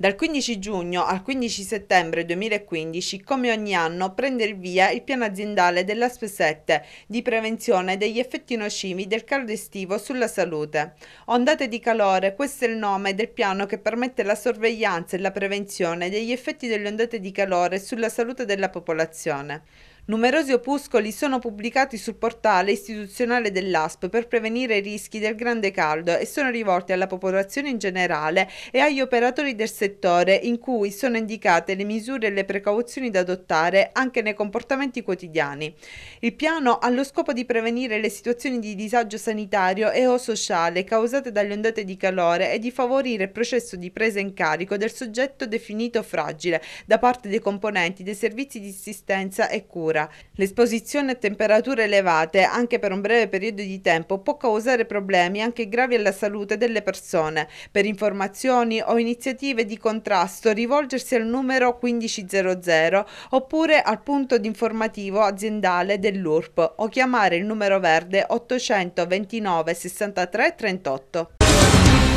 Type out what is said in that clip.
Dal 15 giugno al 15 settembre 2015, come ogni anno, prende il via il piano aziendale dell'ASP 7 di prevenzione degli effetti nocivi del caldo estivo sulla salute. Ondate di calore, questo è il nome del piano che permette la sorveglianza e la prevenzione degli effetti delle ondate di calore sulla salute della popolazione. Numerosi opuscoli sono pubblicati sul portale istituzionale dell'ASP per prevenire i rischi del grande caldo e sono rivolti alla popolazione in generale e agli operatori del settore in cui sono indicate le misure e le precauzioni da adottare anche nei comportamenti quotidiani. Il piano ha lo scopo di prevenire le situazioni di disagio sanitario e o sociale causate dalle ondate di calore e di favorire il processo di presa in carico del soggetto definito fragile da parte dei componenti dei servizi di assistenza e cura temperatura. L'esposizione a temperature elevate, anche per un breve periodo di tempo, può causare problemi anche gravi alla salute delle persone. Per informazioni o iniziative di contrasto rivolgersi al numero 1500 oppure al punto di informativo aziendale dell'URP o chiamare il numero verde 829 63 38.